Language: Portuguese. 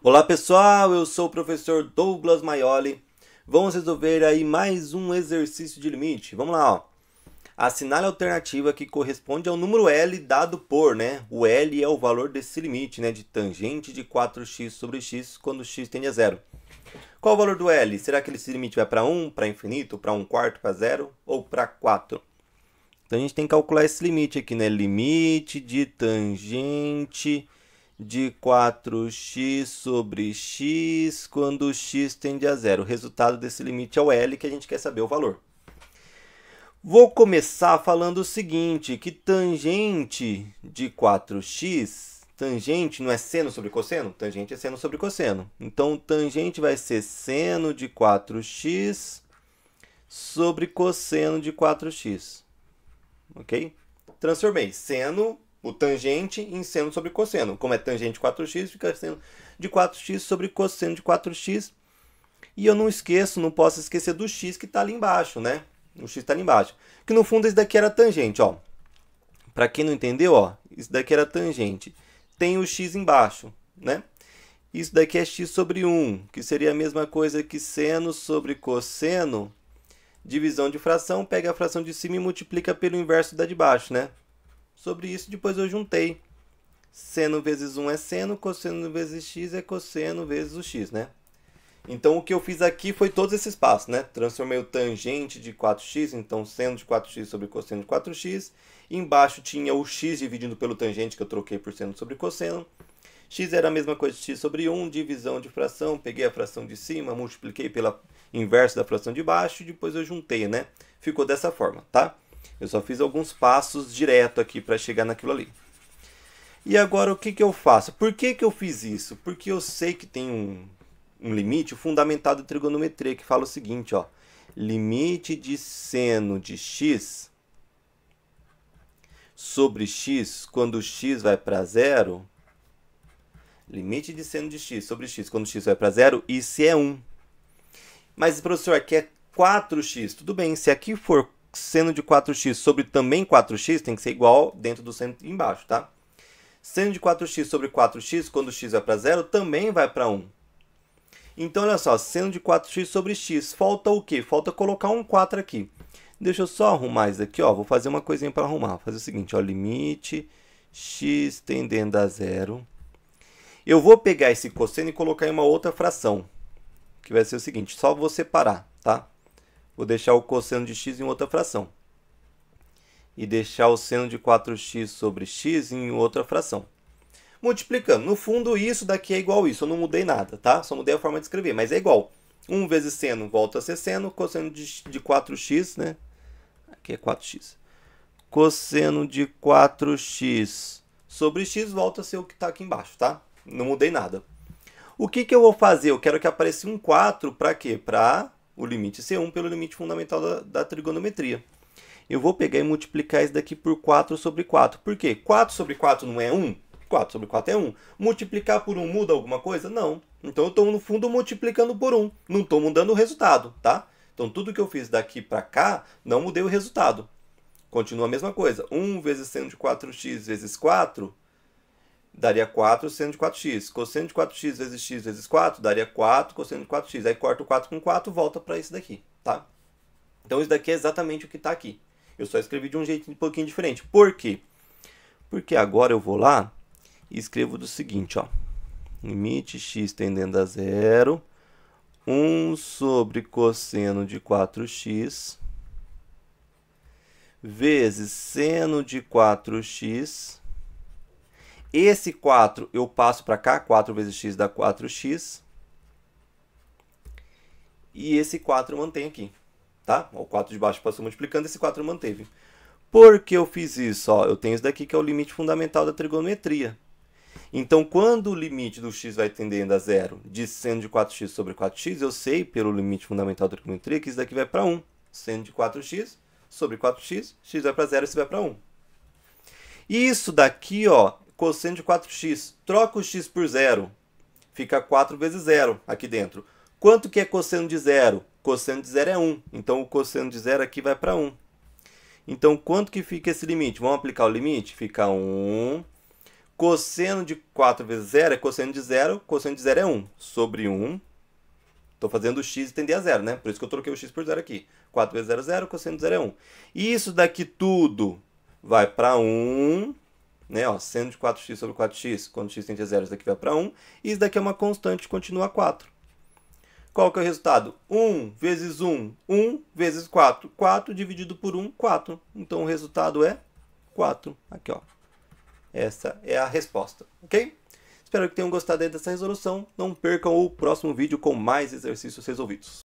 Olá pessoal, eu sou o professor Douglas Maioli. Vamos resolver aí mais um exercício de limite. Vamos lá, ó. Assinale a alternativa que corresponde ao número L dado por, né? O L é o valor desse limite, né? De tangente de 4x sobre x quando x tende a zero. Qual o valor do L? Será que esse limite vai para 1, para infinito, para 1 quarto, para zero ou para 4? Então a gente tem que calcular esse limite aqui, né? Limite de tangente de 4x sobre x quando x tende a zero. O resultado desse limite é o L, que a gente quer saber o valor. Vou começar falando o seguinte, que tangente de 4x, tangente não é seno sobre cosseno? Tangente é seno sobre cosseno. Então, tangente vai ser seno de 4x sobre cosseno de 4x. Ok? Transformei seno o tangente em seno sobre cosseno. Como é tangente 4x, fica seno de 4x sobre cosseno de 4x. E eu não esqueço, não posso esquecer do x que está ali embaixo, né? O x está ali embaixo. Que no fundo isso daqui era tangente, ó. Para quem não entendeu, ó, isso daqui era tangente. Tem o x embaixo, né? Isso daqui é x sobre 1, que seria a mesma coisa que seno sobre cosseno. Divisão de fração, pega a fração de cima e multiplica pelo inverso da de baixo, né? sobre isso, depois eu juntei. Seno vezes 1 é seno, cosseno vezes x é cosseno vezes o x, né? Então o que eu fiz aqui foi todos esses passos, né? Transformei o tangente de 4x, então seno de 4x sobre cosseno de 4x. Embaixo tinha o x dividido pelo tangente que eu troquei por seno sobre cosseno. x era a mesma coisa de x sobre 1, divisão de fração, peguei a fração de cima, multipliquei pela inversa da fração de baixo e depois eu juntei, né? Ficou dessa forma, tá? Eu só fiz alguns passos direto aqui para chegar naquilo ali. E agora o que, que eu faço? Por que, que eu fiz isso? Porque eu sei que tem um, um limite, o fundamentado de trigonometria, que fala o seguinte, ó. Limite de seno de x sobre x, quando x vai para zero, limite de seno de x sobre x, quando x vai para zero, isso é 1. Mas, professor, aqui é 4x. Tudo bem, se aqui for seno de 4x sobre também 4x tem que ser igual dentro do seno embaixo, tá? Seno de 4x sobre 4x, quando x vai para zero, também vai para 1. Então, olha só, seno de 4x sobre x, falta o quê? Falta colocar um 4 aqui. Deixa eu só arrumar isso aqui, ó. Vou fazer uma coisinha para arrumar. Vou fazer o seguinte, ó, limite x tendendo a zero. Eu vou pegar esse cosseno e colocar em uma outra fração, que vai ser o seguinte, só vou separar, tá? vou deixar o cosseno de x em outra fração. E deixar o seno de 4x sobre x em outra fração. Multiplicando, no fundo isso daqui é igual a isso, eu não mudei nada, tá? Só mudei a forma de escrever, mas é igual. 1 vezes seno volta a ser seno, cosseno de, de 4x, né? Aqui é 4x. Cosseno de 4x sobre x volta a ser o que está aqui embaixo, tá? Não mudei nada. O que, que eu vou fazer? Eu quero que apareça um 4 para quê? Para o limite C1 pelo limite fundamental da, da trigonometria. Eu vou pegar e multiplicar isso daqui por 4 sobre 4. Por quê? 4 sobre 4 não é 1? 4 sobre 4 é 1. Multiplicar por 1 muda alguma coisa? Não. Então eu estou, no fundo, multiplicando por 1. Não estou mudando o resultado, tá? Então tudo que eu fiz daqui para cá, não mudei o resultado. Continua a mesma coisa. 1 vezes seno de 4x vezes 4 daria 4 seno de 4x. Cosseno de 4x vezes x vezes 4 daria 4 cosseno de 4x. Aí corta o 4 com 4, volta para isso daqui, tá? Então isso daqui é exatamente o que está aqui. Eu só escrevi de um jeito um pouquinho diferente. Por quê? Porque agora eu vou lá e escrevo do seguinte, ó. Limite x tendendo a zero, 1 sobre cosseno de 4x vezes seno de 4x esse 4 eu passo para cá, 4 vezes x dá 4x. E esse 4 mantém aqui, tá? O 4 de baixo passou multiplicando, esse 4 manteve. Por que eu fiz isso? Ó, eu tenho isso daqui que é o limite fundamental da trigonometria. Então, quando o limite do x vai tendendo a zero, de seno de 4x sobre 4x, eu sei, pelo limite fundamental da trigonometria, que isso daqui vai para 1. Seno de 4x sobre 4x, x vai para zero, isso vai para 1. Isso daqui ó, cosseno de 4x. Troca o x por zero. Fica 4 vezes zero aqui dentro. Quanto que é cosseno de zero? Cosseno de zero é 1. Então, o cosseno de zero aqui vai para 1. Então, quanto que fica esse limite? Vamos aplicar o limite? Fica 1. Cosseno de 4 vezes zero é cosseno de zero. Cosseno de zero é 1. Sobre 1. Estou fazendo o x tender a zero, né? Por isso que eu troquei o x por zero aqui. 4 vezes zero é 0, cosseno de zero é 1. isso daqui tudo vai para 1 né, ó, seno de 4x sobre 4x, quando x tende a zero, isso daqui vai para 1. E isso daqui é uma constante, continua 4. Qual que é o resultado? 1 vezes 1, 1 vezes 4, 4 dividido por 1, 4. Então o resultado é 4. Aqui, ó. Essa é a resposta, ok? Espero que tenham gostado dessa resolução. Não percam o próximo vídeo com mais exercícios resolvidos.